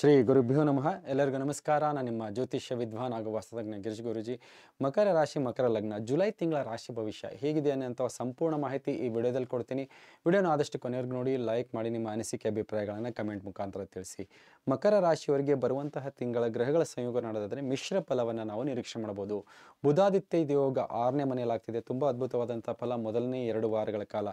ಶ್ರೀ ಗುರುಭ್ಯೋ ನಮಃ ಎಲ್ಲರಿಗೂ ನಮಸ್ಕಾರ ನಾನು ನಿಮ್ಮ ಜ್ಯೋತಿಷ್ಯ ವಿದ್ವಾನ್ ಹಾಗೂ ವಾಸ್ತವಜ್ಞ ಗಿರೀಶ್ ಗುರುಜಿ ಮಕರ ರಾಶಿ ಮಕರ ಲಗ್ನ ಜುಲೈ ತಿಂಗಳ ರಾಶಿ ಭವಿಷ್ಯ ಹೇಗಿದೆ ಅನ್ನೋ ಸಂಪೂರ್ಣ ಮಾಹಿತಿ ಈ ವಿಡಿಯೋದಲ್ಲಿ ಕೊಡ್ತೀನಿ ವಿಡಿಯೋನ ಆದಷ್ಟು ಕೊನೆವರೆಗೂ ನೋಡಿ ಲೈಕ್ ಮಾಡಿ ನಿಮ್ಮ ಅನಿಸಿಕೆ ಅಭಿಪ್ರಾಯಗಳನ್ನು ಕಮೆಂಟ್ ಮುಖಾಂತರ ತಿಳಿಸಿ ಮಕರ ರಾಶಿಯವರಿಗೆ ಬರುವಂತಹ ತಿಂಗಳ ಗ್ರಹಗಳ ಸಂಯೋಗ ನಡೆದಾದರೆ ಮಿಶ್ರ ಫಲವನ್ನು ನಾವು ನಿರೀಕ್ಷೆ ಮಾಡಬಹುದು ಬುಧಾದಿತ್ಯ ಯೋಗ ಆರನೇ ಮನೆಯಲ್ಲಾಗ್ತಿದೆ ತುಂಬ ಅದ್ಭುತವಾದಂಥ ಫಲ ಮೊದಲನೇ ಎರಡು ವಾರಗಳ ಕಾಲ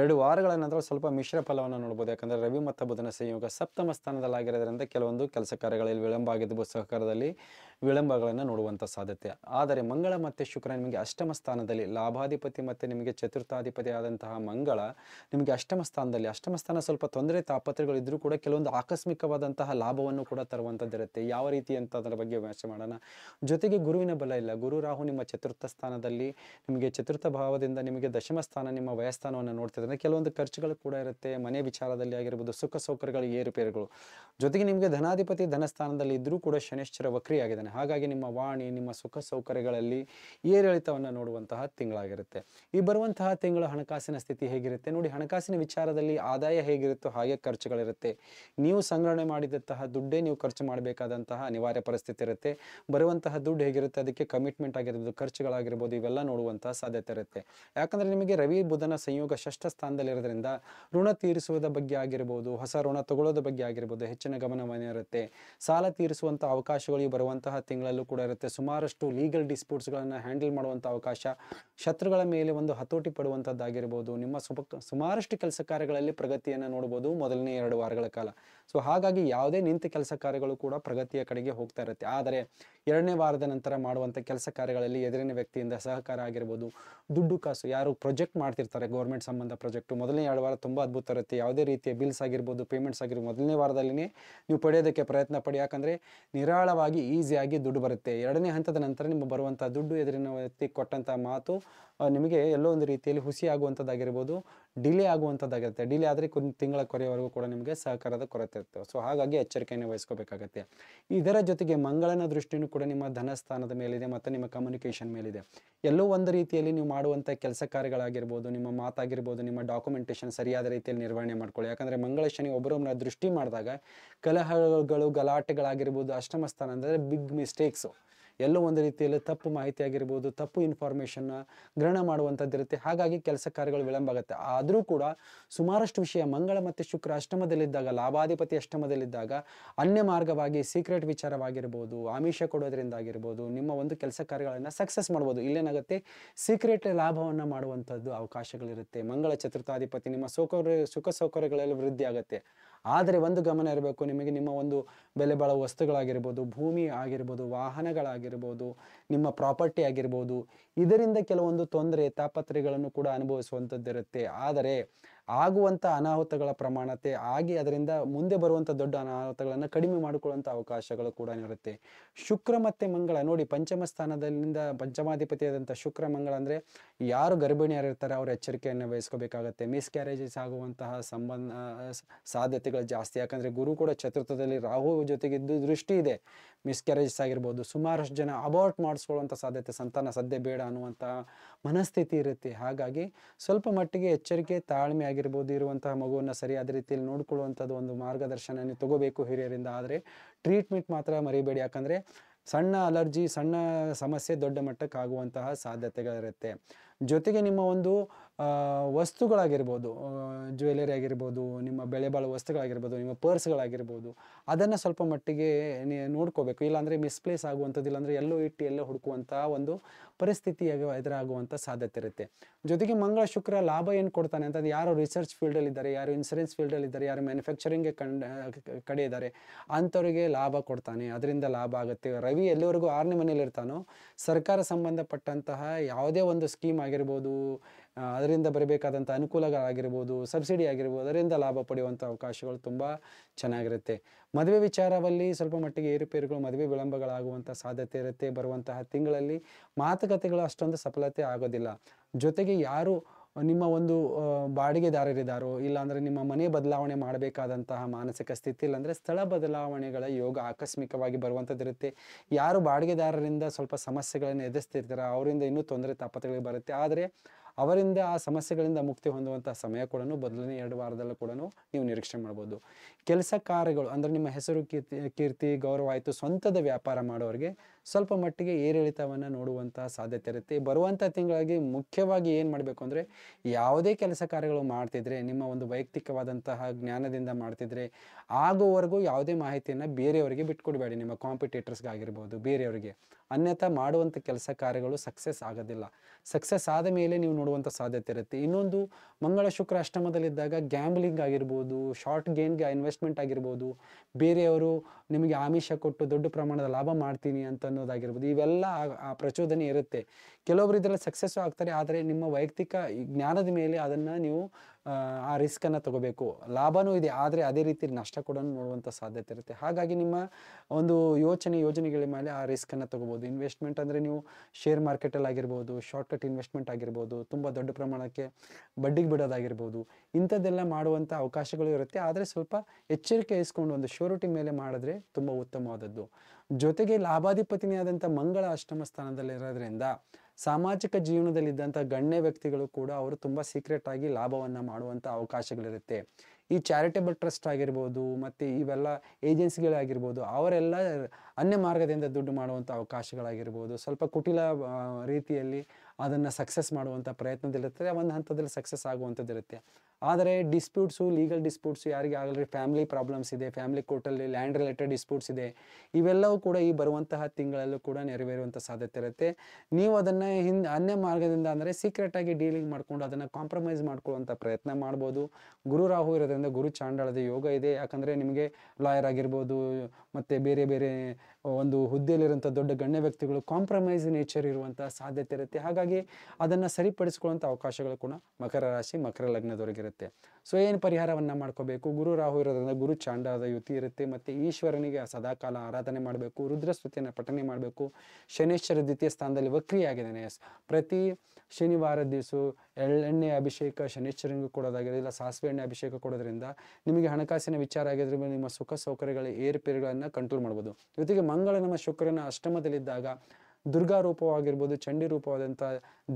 ಎರಡು ವಾರಗಳ ನಂತರ ಸ್ವಲ್ಪ ಮಿಶ್ರ ಫಲವನ್ನು ನೋಡ್ಬೋದು ಯಾಕಂದರೆ ರವಿ ಮತ್ತು ಬುಧನ ಸಂಯೋಗ ಸಪ್ತಮ ಸ್ಥಾನದಲ್ಲಾಗಿರೋದ್ರಿಂದ ಕೆಲವು ಒಂದು ಕೆಲಸ ಕಾರ್ಯಗಳಲ್ಲಿ ವಿಳಂಬ ಆಗಿದ್ದು ಸಹಕಾರದಲ್ಲಿ ವಿಳಂಬಗಳನ್ನು ನೋಡುವಂಥ ಸಾಧ್ಯತೆ ಆದರೆ ಮಂಗಳ ಮತ್ತು ಶುಕ್ರ ನಿಮಗೆ ಅಷ್ಟಮ ಸ್ಥಾನದಲ್ಲಿ ಲಾಭಾಧಿಪತಿ ಮತ್ತು ನಿಮಗೆ ಚತುರ್ಥಾಧಿಪತಿ ಆದಂತಹ ಮಂಗಳ ನಿಮಗೆ ಅಷ್ಟಮ ಸ್ಥಾನದಲ್ಲಿ ಅಷ್ಟಮ ಸ್ಥಾನ ಸ್ವಲ್ಪ ತೊಂದರೆ ತಾಪತ್ರೆಗಳಿದ್ರೂ ಕೂಡ ಕೆಲವೊಂದು ಆಕಸ್ಮಿಕವಾದಂತಹ ಲಾಭವನ್ನು ಕೂಡ ತರುವಂಥದ್ದಿರುತ್ತೆ ಯಾವ ರೀತಿ ಅಂತ ಅದರ ಬಗ್ಗೆ ವ್ಯಾಚನೆ ಮಾಡೋಣ ಜೊತೆಗೆ ಗುರುವಿನ ಬಲ ಇಲ್ಲ ಗುರು ರಾಹು ನಿಮ್ಮ ಚತುರ್ಥ ಸ್ಥಾನದಲ್ಲಿ ನಿಮಗೆ ಚತುರ್ಥ ಭಾವದಿಂದ ನಿಮಗೆ ದಶಮ ಸ್ಥಾನ ನಿಮ್ಮ ವಯಸ್ಥಾನವನ್ನು ನೋಡ್ತಿದ್ರೆ ಕೆಲವೊಂದು ಖರ್ಚುಗಳು ಕೂಡ ಇರುತ್ತೆ ಮನೆ ವಿಚಾರದಲ್ಲಿ ಆಗಿರ್ಬೋದು ಸುಖ ಸೌಕರ್ಯಗಳು ಏರುಪೇರುಗಳು ಜೊತೆಗೆ ನಿಮಗೆ ಧನಾಧಿಪತಿ ಧನಸ್ಥಾನದಲ್ಲಿ ಇದ್ದರೂ ಕೂಡ ಶನೇಶ್ವರ ವಕ್ರಿಯಾಗಿದ್ದಾನೆ ಹಾಗಾಗಿ ನಿಮ್ಮ ವಾಣಿ ನಿಮ್ಮ ಸುಖ ಸೌಕರ್ಯಗಳಲ್ಲಿ ಏರಿಳಿತವನ್ನು ನೋಡುವಂತಹ ತಿಂಗಳಾಗಿರುತ್ತೆ ಈ ಬರುವಂತಹ ತಿಂಗಳು ಹಣಕಾಸಿನ ಸ್ಥಿತಿ ಹೇಗಿರುತ್ತೆ ನೋಡಿ ಹಣಕಾಸಿನ ವಿಚಾರದಲ್ಲಿ ಆದಾಯ ಹೇಗಿರುತ್ತೋ ಹಾಗೆ ಖರ್ಚುಗಳಿರುತ್ತೆ ನೀವು ಸಂಗ್ರಹಣೆ ಮಾಡಿದಂತಹ ದುಡ್ಡೇ ನೀವು ಖರ್ಚು ಮಾಡಬೇಕಾದಂತಹ ಅನಿವಾರ್ಯ ಪರಿಸ್ಥಿತಿ ಇರುತ್ತೆ ಬರುವಂತಹ ದುಡ್ಡು ಹೇಗಿರುತ್ತೆ ಅದಕ್ಕೆ ಕಮಿಟ್ಮೆಂಟ್ ಆಗಿರ್ಬೋದು ಖರ್ಚುಗಳಾಗಿರ್ಬೋದು ಇವೆಲ್ಲ ನೋಡುವಂತಹ ಸಾಧ್ಯತೆ ಇರುತ್ತೆ ಯಾಕಂದರೆ ನಿಮಗೆ ರವಿ ಬುಧನ ಸಂಯೋಗ ಷಷ್ಠ ಸ್ಥಾನದಲ್ಲಿರೋದ್ರಿಂದ ಋಣ ತೀರಿಸುವುದ ಬಗ್ಗೆ ಆಗಿರ್ಬೋದು ಹೊಸ ಋಣ ತಗೊಳ್ಳೋದ ಬಗ್ಗೆ ಆಗಿರ್ಬೋದು ಹೆಚ್ಚಿನ ಇರುತ್ತೆ ಸಾಲ ತೀರಿಸುವಂತಹ ಅವಕಾಶಗಳು ಬರುವಂತಹ ಇಂತಹ ತಿಂಗಳಲ್ಲೂ ಕೂಡ ಇರುತ್ತೆ ಸುಮಾರಷ್ಟು ಲೀಗಲ್ ಡಿಸ್ಪ್ಯೂಟ್ಸ್ಗಳನ್ನು ಹ್ಯಾಂಡಲ್ ಮಾಡುವಂಥ ಅವಕಾಶ ಶತ್ರುಗಳ ಮೇಲೆ ಒಂದು ಹತೋಟಿ ಪಡುವಂಥದ್ದಾಗಿರ್ಬೋದು ನಿಮ್ಮ ಸುಮಾರಷ್ಟು ಕೆಲಸ ಕಾರ್ಯಗಳಲ್ಲಿ ಪ್ರಗತಿಯನ್ನು ನೋಡ್ಬೋದು ಮೊದಲನೇ ಎರಡು ವಾರಗಳ ಕಾಲ ಸೊ ಹಾಗಾಗಿ ಯಾವುದೇ ನಿಂತ ಕೆಲಸ ಕಾರ್ಯಗಳು ಕೂಡ ಪ್ರಗತಿಯ ಕಡೆಗೆ ಹೋಗ್ತಾ ಇರುತ್ತೆ ಆದರೆ ಎರಡನೇ ವಾರದ ನಂತರ ಮಾಡುವಂಥ ಕೆಲಸ ಕಾರ್ಯಗಳಲ್ಲಿ ಎದುರಿನ ವ್ಯಕ್ತಿಯಿಂದ ಸಹಕಾರ ಆಗಿರ್ಬೋದು ದುಡ್ಡು ಕಾಸು ಯಾರು ಪ್ರೊಜೆಕ್ಟ್ ಮಾಡ್ತಿರ್ತಾರೆ ಗೌರ್ಮೆಂಟ್ ಸಂಬಂಧ ಪ್ರಾಜೆಕ್ಟ್ ಮೊದಲನೇ ಎರಡು ವಾರ ತುಂಬ ಅದ್ಭುತ ಇರುತ್ತೆ ಯಾವುದೇ ರೀತಿಯ ಬಿಲ್ಸ್ ಆಗಿರ್ಬೋದು ಪೇಮೆಂಟ್ಸ್ ಆಗಿರ್ಬೋದು ಮೊದಲನೇ ವಾರದಲ್ಲಿನೇ ನೀವು ಪಡೆಯೋದಕ್ಕೆ ಪ್ರಯತ್ನ ಪಡಿ ಯಾಕಂದರೆ ನಿರಾಳವಾಗಿ ಈಸಿ ಆಗಿ ದುಡ್ಡು ಬರುತ್ತೆ ಎರಡನೇ ಹಂತದ ನಂತರ ನಿಮ್ಗೆ ಬರುವಂಥ ದುಡ್ಡು ಎದುರಿನ ವ್ಯಕ್ತಿ ಕೊಟ್ಟಂಥ ಮಾತು ನಿಮಗೆ ಎಲ್ಲೋ ಒಂದು ರೀತಿಯಲ್ಲಿ ಹುಸಿ ಆಗುವಂಥದ್ದಾಗಿರ್ಬೋದು ಡಿಲೇ ಆಗುವಂಥದ್ದಾಗಿರುತ್ತೆ ಡಿಲೇ ಆದರೆ ತಿಂಗಳ ಕೊರೆಯವರೆಗೂ ಕೂಡ ನಿಮಗೆ ಸಹಕಾರದ ಕೊರತೆ ಇರ್ತವೆ ಸೊ ಹಾಗಾಗಿ ಎಚ್ಚರಿಕೆಯನ್ನು ವಹಿಸ್ಕೋಬೇಕಾಗತ್ತೆ ಇದರ ಜೊತೆಗೆ ಮಂಗಳನ ದೃಷ್ಟಿಯೂ ಕೂಡ ನಿಮ್ಮ ಧನಸ್ಥಾನದ ಮೇಲಿದೆ ಮತ್ತು ನಿಮ್ಮ ಕಮ್ಯುನಿಕೇಷನ್ ಮೇಲಿದೆ ಎಲ್ಲೋ ಒಂದು ರೀತಿಯಲ್ಲಿ ನೀವು ಮಾಡುವಂಥ ಕೆಲಸ ಕಾರ್ಯಗಳಾಗಿರ್ಬೋದು ನಿಮ್ಮ ಮಾತಾಗಿರ್ಬೋದು ನಿಮ್ಮ ಡಾಕ್ಯುಮೆಂಟೇಶನ್ ಸರಿಯಾದ ರೀತಿಯಲ್ಲಿ ನಿರ್ವಹಣೆ ಮಾಡ್ಕೊಳ್ಳಿ ಯಾಕಂದರೆ ಮಂಗಳ ಶನಿ ಒಬ್ಬರೊಬ್ಬರ ದೃಷ್ಟಿ ಮಾಡಿದಾಗ ಕಲಹಗಳು ಗಲಾಟೆಗಳಾಗಿರ್ಬೋದು ಅಷ್ಟಮ ಸ್ಥಾನ ಅಂದರೆ ಬಿಗ್ ಮಿಸ್ಟೇಕ್ಸು ಎಲ್ಲೋ ಒಂದು ರೀತಿಯಲ್ಲಿ ತಪ್ಪು ಮಾಹಿತಿ ಆಗಿರ್ಬೋದು ತಪ್ಪು ಇನ್ಫಾರ್ಮೇಷನ್ನ ಗ್ರಹಣ ಮಾಡುವಂಥದ್ದು ಇರುತ್ತೆ ಹಾಗಾಗಿ ಕೆಲಸ ಕಾರ್ಯಗಳು ವಿಳಂಬ ಆಗುತ್ತೆ ಆದರೂ ಕೂಡ ಸುಮಾರಷ್ಟು ವಿಷಯ ಮಂಗಳ ಮತ್ತು ಶುಕ್ರ ಅಷ್ಟಮದಲ್ಲಿದ್ದಾಗ ಲಾಭಾಧಿಪತಿ ಅಷ್ಟಮದಲ್ಲಿದ್ದಾಗ ಅನ್ಯ ಮಾರ್ಗವಾಗಿ ಸೀಕ್ರೆಟ್ ವಿಚಾರವಾಗಿರ್ಬೋದು ಆಮಿಷ ಕೊಡೋದ್ರಿಂದ ಆಗಿರ್ಬೋದು ನಿಮ್ಮ ಒಂದು ಕೆಲಸ ಕಾರ್ಯಗಳನ್ನು ಸಕ್ಸಸ್ ಮಾಡ್ಬೋದು ಇಲ್ಲೇನಾಗುತ್ತೆ ಸೀಕ್ರೆಟ್ ಲಾಭವನ್ನು ಮಾಡುವಂಥದ್ದು ಅವಕಾಶಗಳಿರುತ್ತೆ ಮಂಗಳ ಚತುರ್ಥಾಧಿಪತಿ ನಿಮ್ಮ ಸೌಕರ್ಯ ಸುಖ ಸೌಕರ್ಯಗಳಲ್ಲಿ ವೃದ್ಧಿ ಆಗುತ್ತೆ ಆದರೆ ಒಂದು ಗಮನ ಇರಬೇಕು ನಿಮಗೆ ನಿಮ್ಮ ಒಂದು ಬೆಲೆ ಬಾಳುವ ವಸ್ತುಗಳಾಗಿರ್ಬೋದು ಭೂಮಿ ಆಗಿರ್ಬೋದು ವಾಹನಗಳಾಗಿರ್ಬೋದು ನಿಮ್ಮ ಪ್ರಾಪರ್ಟಿ ಆಗಿರ್ಬೋದು ಇದರಿಂದ ಕೆಲವೊಂದು ತೊಂದರೆ ತಾಪತ್ರೆಗಳನ್ನು ಕೂಡ ಅನುಭವಿಸುವಂಥದ್ದಿರುತ್ತೆ ಆದರೆ ಆಗುವಂಥ ಅನಾಹುತಗಳ ಪ್ರಮಾಣತೆ ಆಗಿ ಅದರಿಂದ ಮುಂದೆ ಬರುವಂಥ ದೊಡ್ಡ ಅನಾಹುತಗಳನ್ನು ಕಡಿಮೆ ಮಾಡಿಕೊಳ್ಳುವಂಥ ಅವಕಾಶಗಳು ಕೂಡ ಇರುತ್ತೆ ಶುಕ್ರ ಮತ್ತು ಮಂಗಳ ನೋಡಿ ಪಂಚಮ ಸ್ಥಾನದಲ್ಲಿಂದ ಪಂಚಮಾಧಿಪತಿಯಾದಂಥ ಶುಕ್ರ ಮಂಗಳ ಅಂದರೆ ಯಾರು ಗರ್ಭಿಣಿಯರಿರ್ತಾರೆ ಅವ್ರ ಎಚ್ಚರಿಕೆಯನ್ನು ವಹಿಸ್ಕೋಬೇಕಾಗತ್ತೆ ಮಿಸ್ ಕ್ಯಾರೇಜಸ್ ಆಗುವಂತಹ ಸಂಬಂಧ ಸಾಧ್ಯತೆಗಳು ಜಾಸ್ತಿ ಯಾಕಂದರೆ ಗುರು ಕೂಡ ಚತುರ್ಥದಲ್ಲಿ ರಾಹು ಜೊತೆಗಿದ್ದು ದೃಷ್ಟಿ ಇದೆ ಮಿಸ್ ಕ್ಯಾರೇಜಸ್ ಆಗಿರ್ಬೋದು ಸುಮಾರಷ್ಟು ಜನ ಅಬಾರ್ಟ್ ಮಾಡಿಸ್ಕೊಳ್ಳುವಂಥ ಸಾಧ್ಯತೆ ಸಂತಾನ ಸದ್ಯ ಬೇಡ ಅನ್ನುವಂತಹ ಮನಸ್ಥಿತಿ ಇರುತ್ತೆ ಹಾಗಾಗಿ ಸ್ವಲ್ಪ ಮಟ್ಟಿಗೆ ಎಚ್ಚರಿಕೆ ತಾಳ್ಮೆ ಆಗಿರ್ಬೋದು ಇರುವಂತಹ ಮಗುವನ್ನು ಸರಿಯಾದ ರೀತಿಯಲ್ಲಿ ನೋಡ್ಕೊಳ್ಳುವಂಥದ್ದು ಒಂದು ಮಾರ್ಗದರ್ಶನ ತಗೋಬೇಕು ಹಿರಿಯರಿಂದ ಆದರೆ ಟ್ರೀಟ್ಮೆಂಟ್ ಮಾತ್ರ ಮರಿಬೇಡಿ ಯಾಕಂದರೆ ಸಣ್ಣ ಅಲರ್ಜಿ ಸಣ್ಣ ಸಮಸ್ಯೆ ದೊಡ್ಡ ಮಟ್ಟಕ್ಕೆ ಆಗುವಂತಹ ಸಾಧ್ಯತೆಗಳಿರುತ್ತೆ ಜೊತೆಗೆ ನಿಮ್ಮ ಒಂದು ವಸ್ತುಗಳಾಗಿರ್ಬೋದು ಜ್ಯುವೆಲರಿ ಆಗಿರ್ಬೋದು ನಿಮ್ಮ ಬೆಳೆ ಬಾಳು ವಸ್ತುಗಳಾಗಿರ್ಬೋದು ನಿಮ್ಮ ಪರ್ಸ್ಗಳಾಗಿರ್ಬೋದು ಅದನ್ನು ಸ್ವಲ್ಪ ಮಟ್ಟಿಗೆ ನೋಡ್ಕೋಬೇಕು ಇಲ್ಲಾಂದರೆ ಮಿಸ್ಪ್ಲೇಸ್ ಆಗುವಂಥದ್ದು ಇಲ್ಲಾಂದರೆ ಎಲ್ಲೋ ಇಟ್ಟು ಎಲ್ಲೋ ಹುಡುಕುವಂಥ ಒಂದು ಪರಿಸ್ಥಿತಿ ಎದುರಾಗುವಂಥ ಸಾಧ್ಯತೆ ಇರುತ್ತೆ ಜೊತೆಗೆ ಮಂಗಳ ಶುಕ್ರ ಲಾಭ ಏನು ಕೊಡ್ತಾನೆ ಅಂತಂದು ಯಾರು ರಿಸರ್ಚ್ ಫೀಲ್ಡಲ್ಲಿದ್ದಾರೆ ಯಾರು ಇನ್ಸೂರೆನ್ಸ್ ಫೀಲ್ಡಲ್ಲಿದ್ದಾರೆ ಯಾರು ಮ್ಯಾನುಫ್ಯಾಕ್ಚರಿಂಗ್ಗೆ ಕಂಡ ಕಡೆ ಇದ್ದಾರೆ ಅಂಥವ್ರಿಗೆ ಲಾಭ ಕೊಡ್ತಾನೆ ಅದರಿಂದ ಲಾಭ ಆಗುತ್ತೆ ರವಿ ಎಲ್ಲಿವರೆಗೂ ಆರನೇ ಮನೇಲಿರ್ತಾನೋ ಸರ್ಕಾರ ಸಂಬಂಧಪಟ್ಟಂತಹ ಯಾವುದೇ ಒಂದು ಸ್ಕೀಮ್ ಆಗಿರ್ಬೋದು ಅದರಿಂದ ಬರಬೇಕಾದಂಥ ಅನುಕೂಲಗಳಾಗಿರ್ಬೋದು ಸಬ್ಸಿಡಿ ಆಗಿರ್ಬೋದು ಅದರಿಂದ ಲಾಭ ಪಡೆಯುವಂಥ ಅವಕಾಶಗಳು ತುಂಬ ಚೆನ್ನಾಗಿರುತ್ತೆ ಮದುವೆ ವಿಚಾರವಲ್ಲಿ ಸ್ವಲ್ಪ ಮಟ್ಟಿಗೆ ಏರುಪೇರುಗಳು ಮದುವೆ ವಿಳಂಬಗಳಾಗುವಂಥ ಸಾಧ್ಯತೆ ಇರುತ್ತೆ ಬರುವಂತಹ ತಿಂಗಳಲ್ಲಿ ಮಾತುಕತೆಗಳು ಅಷ್ಟೊಂದು ಸಫಲತೆ ಆಗೋದಿಲ್ಲ ಜೊತೆಗೆ ಯಾರು ನಿಮ್ಮ ಒಂದು ಬಾಡಿಗೆದಾರರಿದ್ದಾರೋ ಇಲ್ಲಾಂದರೆ ನಿಮ್ಮ ಮನೆ ಬದಲಾವಣೆ ಮಾಡಬೇಕಾದಂತಹ ಮಾನಸಿಕ ಸ್ಥಿತಿ ಇಲ್ಲಾಂದರೆ ಸ್ಥಳ ಬದಲಾವಣೆಗಳ ಯೋಗ ಆಕಸ್ಮಿಕವಾಗಿ ಬರುವಂಥದ್ದಿರುತ್ತೆ ಯಾರು ಬಾಡಿಗೆದಾರರಿಂದ ಸ್ವಲ್ಪ ಸಮಸ್ಯೆಗಳನ್ನು ಎದುರಿಸ್ತಿರ್ತಾರೋ ಅವರಿಂದ ಇನ್ನೂ ತೊಂದರೆ ತಾಪತ್ರೆಗಳಿಗೆ ಬರುತ್ತೆ ಆದರೆ ಅವರಿಂದ ಆ ಸಮಸ್ಯೆಗಳಿಂದ ಮುಕ್ತಿ ಹೊಂದುವಂಥ ಸಮಯ ಕೂಡ ಬದಲನೇ ಎರಡು ವಾರದಲ್ಲೂ ಕೂಡ ನೀವು ನಿರೀಕ್ಷೆ ಮಾಡ್ಬೋದು ಕೆಲಸ ಕಾರ್ಯಗಳು ಅಂದರೆ ನಿಮ್ಮ ಹೆಸರು ಕೀರ್ತಿ ಕೀರ್ತಿ ಗೌರವ ಆಯಿತು ಸ್ವಂತದ ವ್ಯಾಪಾರ ಮಾಡೋರಿಗೆ ಸ್ವಲ್ಪ ಮಟ್ಟಿಗೆ ಏರಿಳಿತವನ್ನು ನೋಡುವಂತಹ ಸಾಧ್ಯತೆ ಇರುತ್ತೆ ಬರುವಂಥ ತಿಂಗಳಾಗಿ ಮುಖ್ಯವಾಗಿ ಏನು ಮಾಡಬೇಕು ಅಂದರೆ ಯಾವುದೇ ಕೆಲಸ ಕಾರ್ಯಗಳು ಮಾಡ್ತಿದ್ರೆ ನಿಮ್ಮ ಒಂದು ವೈಯಕ್ತಿಕವಾದಂತಹ ಜ್ಞಾನದಿಂದ ಮಾಡ್ತಿದ್ರೆ ಆಗೋವರೆಗೂ ಯಾವುದೇ ಮಾಹಿತಿಯನ್ನು ಬೇರೆಯವರಿಗೆ ಬಿಟ್ಕೊಡ್ಬೇಡಿ ನಿಮ್ಮ ಕಾಂಪಿಟೇಟರ್ಸ್ಗಾಗಿರ್ಬೋದು ಬೇರೆಯವರಿಗೆ ಅನ್ಯಥಾ ಮಾಡುವಂಥ ಕೆಲಸ ಕಾರ್ಯಗಳು ಸಕ್ಸಸ್ ಆಗೋದಿಲ್ಲ ಸಕ್ಸಸ್ ಆದ ಮೇಲೆ ನೀವು ನೋಡುವಂಥ ಸಾಧ್ಯತೆ ಇರುತ್ತೆ ಇನ್ನೊಂದು ಮಂಗಳ ಶುಕ್ರ ಅಷ್ಟಮದಲ್ಲಿದ್ದಾಗ ಗ್ಯಾಂಬ್ಲಿಂಗ್ ಆಗಿರ್ಬೋದು ಶಾರ್ಟ್ ಗೇನ್ಗೆ ಇನ್ವೆಸ್ಟ್ಮೆಂಟ್ ಆಗಿರ್ಬೋದು ಬೇರೆಯವರು ನಿಮಗೆ ಆಮಿಷ ಕೊಟ್ಟು ದೊಡ್ಡ ಪ್ರಮಾಣದ ಲಾಭ ಮಾಡ್ತೀನಿ ಅಂತ ಅನ್ನೋದಾಗಿರ್ಬೋದು ಇವೆಲ್ಲ ಆ ಪ್ರಚೋದನೆ ಇರುತ್ತೆ ಕೆಲವೊಬ್ರು ಇದರಲ್ಲಿ ಸಕ್ಸಸ್ಸು ಆಗ್ತಾರೆ ಆದರೆ ನಿಮ್ಮ ವೈಯಕ್ತಿಕ ಜ್ಞಾನದ ಮೇಲೆ ಅದನ್ನು ನೀವು ಆ ರಿಸ್ಕನ್ನು ತಗೋಬೇಕು ಲಾಭನೂ ಇದೆ ಆದರೆ ಅದೇ ರೀತಿ ನಷ್ಟ ಕೂಡ ನೋಡುವಂಥ ಸಾಧ್ಯತೆ ಇರುತ್ತೆ ಹಾಗಾಗಿ ನಿಮ್ಮ ಒಂದು ಯೋಚನೆ ಯೋಜನೆಗಳ ಮೇಲೆ ಆ ರಿಸ್ಕನ್ನು ತಗೋಬೋದು ಇನ್ವೆಸ್ಟ್ಮೆಂಟ್ ಅಂದರೆ ನೀವು ಶೇರ್ ಮಾರ್ಕೆಟಲ್ಲಿ ಆಗಿರ್ಬೋದು ಶಾರ್ಟ್ಕಟ್ ಇನ್ವೆಸ್ಟ್ಮೆಂಟ್ ಆಗಿರ್ಬೋದು ತುಂಬ ದೊಡ್ಡ ಪ್ರಮಾಣಕ್ಕೆ ಬಡ್ಡಿಗೆ ಬಿಡೋದಾಗಿರ್ಬೋದು ಇಂಥದ್ದೆಲ್ಲ ಮಾಡುವಂಥ ಅವಕಾಶಗಳು ಇರುತ್ತೆ ಆದರೆ ಸ್ವಲ್ಪ ಎಚ್ಚರಿಕೆ ಇಸ್ಕೊಂಡು ಒಂದು ಶ್ಯೂರಿಟಿ ಮೇಲೆ ಮಾಡಿದ್ರೆ ತುಂಬ ಉತ್ತಮವಾದದ್ದು ಜೊತೆಗೆ ಲಾಭಾಧಿಪತಿನಿಯಾದಂಥ ಮಂಗಳ ಅಷ್ಟಮ ಸ್ಥಾನದಲ್ಲಿರೋದ್ರಿಂದ ಸಾಮಾಜಿಕ ಜೀವನದಲ್ಲಿದ್ದಂಥ ಗಣ್ಯ ವ್ಯಕ್ತಿಗಳು ಕೂಡ ಅವರು ತುಂಬ ಸೀಕ್ರೆಟ್ ಆಗಿ ಲಾಭವನ್ನು ಮಾಡುವಂಥ ಅವಕಾಶಗಳಿರುತ್ತೆ ಈ ಚಾರಿಟೇಬಲ್ ಟ್ರಸ್ಟ್ ಆಗಿರ್ಬೋದು ಮತ್ತು ಇವೆಲ್ಲ ಏಜೆನ್ಸಿಗಳಾಗಿರ್ಬೋದು ಅವರೆಲ್ಲ ಅನ್ಯ ಮಾರ್ಗದಿಂದ ದುಡ್ಡು ಮಾಡುವಂಥ ಅವಕಾಶಗಳಾಗಿರ್ಬೋದು ಸ್ವಲ್ಪ ಕುಟಿಲ ರೀತಿಯಲ್ಲಿ ಅದನ್ನು ಸಕ್ಸಸ್ ಮಾಡುವಂಥ ಪ್ರಯತ್ನದಲ್ಲಿರ್ತದೆ ಒಂದು ಹಂತದಲ್ಲಿ ಸಕ್ಸಸ್ ಆಗುವಂಥದ್ದಿರುತ್ತೆ ಆದರೆ ಡಿಸ್ಪ್ಯೂಟ್ಸು ಲೀಗಲ್ ಡಿಸ್ಪ್ಯೂಟ್ಸು ಯಾರಿಗೆ ಆಗಲ್ರಿ ಫ್ಯಾಮಿಲಿ ಪ್ರಾಬ್ಲಮ್ಸ್ ಇದೆ ಫ್ಯಾಮಿಲಿ ಕೋರ್ಟಲ್ಲಿ ಲ್ಯಾಂಡ್ ರಿಲೇಟೆಡ್ ಡಿಸ್ಪ್ಯೂಟ್ಸ್ ಇದೆ ಇವೆಲ್ಲವೂ ಕೂಡ ಈ ಬರುವಂತಹ ತಿಂಗಳಲ್ಲೂ ಕೂಡ ನೆರವೇರುವಂಥ ಸಾಧ್ಯತೆ ಇರುತ್ತೆ ನೀವು ಅದನ್ನು ಹಿಂದೆ ಅನ್ಯ ಮಾರ್ಗದಿಂದ ಅಂದರೆ ಸೀಕ್ರೆಟಾಗಿ ಡೀಲಿಂಗ್ ಮಾಡಿಕೊಂಡು ಅದನ್ನು ಕಾಂಪ್ರಮೈಸ್ ಮಾಡ್ಕೊಳ್ಳುವಂಥ ಪ್ರಯತ್ನ ಮಾಡ್ಬೋದು ಗುರು ರಾಹು ಇರೋದ್ರಿಂದ ಗುರು ಚಾಂಡಾಳದ ಯೋಗ ಇದೆ ಯಾಕಂದರೆ ನಿಮಗೆ ಲಾಯರ್ ಆಗಿರ್ಬೋದು ಮತ್ತು ಬೇರೆ ಬೇರೆ ಒಂದು ಹುದ್ದೆಯಲ್ಲಿರುವಂಥ ದೊಡ್ಡ ಗಣ್ಯ ವ್ಯಕ್ತಿಗಳು ಕಾಂಪ್ರಮೈಸ್ ನೇಚರ್ ಇರುವಂಥ ಸಾಧ್ಯತೆ ಇರುತ್ತೆ ಹಾಗಾಗಿ ಅದನ್ನು ಸರಿಪಡಿಸ್ಕೊಳ್ಳುವಂಥ ಅವಕಾಶಗಳು ಕೂಡ ಮಕರ ರಾಶಿ ಮಕರ ಲಗ್ನದವರೆಗಿರುತ್ತೆ ಸೊ ಏನು ಪರಿಹಾರವನ್ನು ಮಾಡ್ಕೋಬೇಕು ಗುರು ರಾಹು ಇರೋದ್ರಿಂದ ಗುರು ಚಾಂಡಾದ ಯುತಿ ಇರುತ್ತೆ ಮತ್ತು ಈಶ್ವರನಿಗೆ ಸದಾಕಾಲ ಆರಾಧನೆ ಮಾಡಬೇಕು ರುದ್ರಸ್ತುತಿಯನ್ನು ಪಠನೆ ಮಾಡಬೇಕು ಶನೇಶ್ವರ ದ್ವಿತೀಯ ಸ್ಥಾನದಲ್ಲಿ ವಕ್ರಿಯಾಗಿದ್ದಾನೆ ಪ್ರತಿ ಶನಿವಾರ ದಿವಸ ಎಳ್ಳೆಣ್ಣೆ ಅಭಿಷೇಕ ಶನೇಶ್ವರನಿಗೂ ಕೊಡೋದಾಗಿರೋದಿಲ್ಲ ಇಲ್ಲ ಸಾಸಿವೆ ಎಣ್ಣೆ ಅಭಿಷೇಕ ಕೊಡೋದ್ರಿಂದ ನಿಮಗೆ ಹಣಕಾಸಿನ ವಿಚಾರ ಆಗಿದ್ರೆ ನಿಮ್ಮ ಸುಖ ಸೌಕರ್ಯಗಳ ಏರುಪೇರುಗಳನ್ನು ಕಂಟ್ರೋಲ್ ಮಾಡ್ಬೋದು ಜೊತೆಗೆ ಮಂಗಳ ನಮ್ಮ ಶುಕ್ರನ ಅಷ್ಟಮದಲ್ಲಿದ್ದಾಗ ದುರ್ಗಾ ರೂಪವಾಗಿರ್ಬೋದು ಚಂಡಿ ರೂಪವಾದಂಥ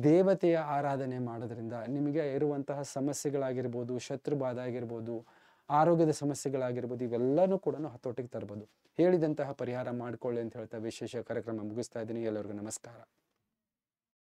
ದೇವತೆಯ ಆರಾಧನೆ ಮಾಡೋದ್ರಿಂದ ನಿಮಗೆ ಇರುವಂತಹ ಸಮಸ್ಯೆಗಳಾಗಿರ್ಬೋದು ಶತ್ರು ಬಾಧ ಆಗಿರ್ಬೋದು ಆರೋಗ್ಯದ ಸಮಸ್ಯೆಗಳಾಗಿರ್ಬೋದು ಇವೆಲ್ಲನೂ ಕೂಡ ಹತೋಟಿಗೆ ತರ್ಬೋದು ಹೇಳಿದಂತಹ ಪರಿಹಾರ ಮಾಡಿಕೊಳ್ಳಿ ಅಂತ ಹೇಳ್ತಾ ವಿಶೇಷ ಕಾರ್ಯಕ್ರಮ ಮುಗಿಸ್ತಾ ಇದ್ದೀನಿ ಎಲ್ಲರಿಗೂ ನಮಸ್ಕಾರ